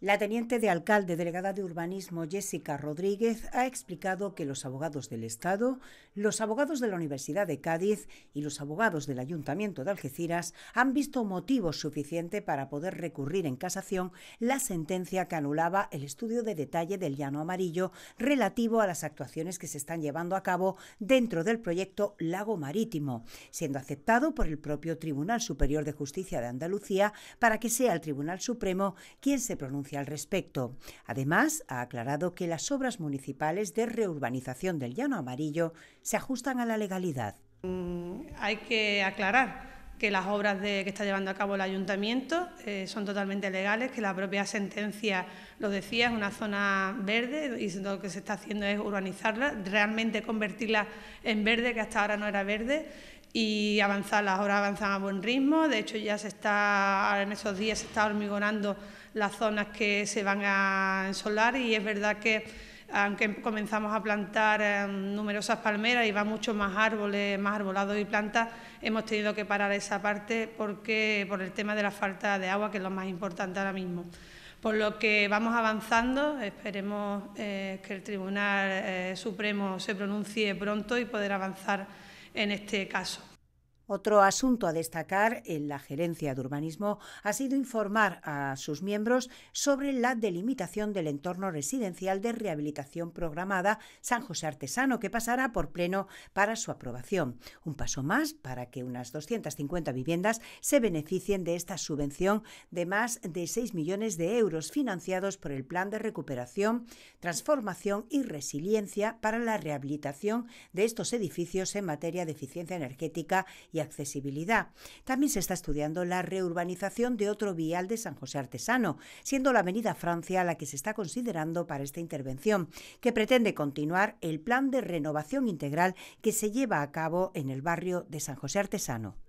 La teniente de alcalde delegada de urbanismo Jessica Rodríguez ha explicado que los abogados del Estado, los abogados de la Universidad de Cádiz y los abogados del Ayuntamiento de Algeciras han visto motivos suficiente para poder recurrir en casación la sentencia que anulaba el estudio de detalle del llano amarillo relativo a las actuaciones que se están llevando a cabo dentro del proyecto Lago Marítimo, siendo aceptado por el propio Tribunal Superior de Justicia de Andalucía para que sea el Tribunal Supremo quien se pronuncie al respecto. Además, ha aclarado que las obras municipales de reurbanización del Llano Amarillo se ajustan a la legalidad. Mm, hay que aclarar que las obras de, que está llevando a cabo el ayuntamiento eh, son totalmente legales, que la propia sentencia lo decía, es una zona verde y lo que se está haciendo es urbanizarla, realmente convertirla en verde, que hasta ahora no era verde, y avanzar, las obras avanzan a buen ritmo, de hecho ya se está, en esos días se está hormigonando las zonas que se van a ensolar y es verdad que aunque comenzamos a plantar em, numerosas palmeras y va mucho más árboles, más arbolados y plantas, hemos tenido que parar esa parte porque por el tema de la falta de agua, que es lo más importante ahora mismo. Por lo que vamos avanzando, esperemos eh, que el Tribunal eh, Supremo se pronuncie pronto y poder avanzar en este caso. Otro asunto a destacar en la gerencia de urbanismo ha sido informar a sus miembros sobre la delimitación del entorno residencial de rehabilitación programada San José Artesano, que pasará por pleno para su aprobación. Un paso más para que unas 250 viviendas se beneficien de esta subvención de más de 6 millones de euros financiados por el Plan de Recuperación, Transformación y Resiliencia para la rehabilitación de estos edificios en materia de eficiencia energética y accesibilidad. También se está estudiando la reurbanización de otro vial de San José Artesano, siendo la Avenida Francia la que se está considerando para esta intervención, que pretende continuar el plan de renovación integral que se lleva a cabo en el barrio de San José Artesano.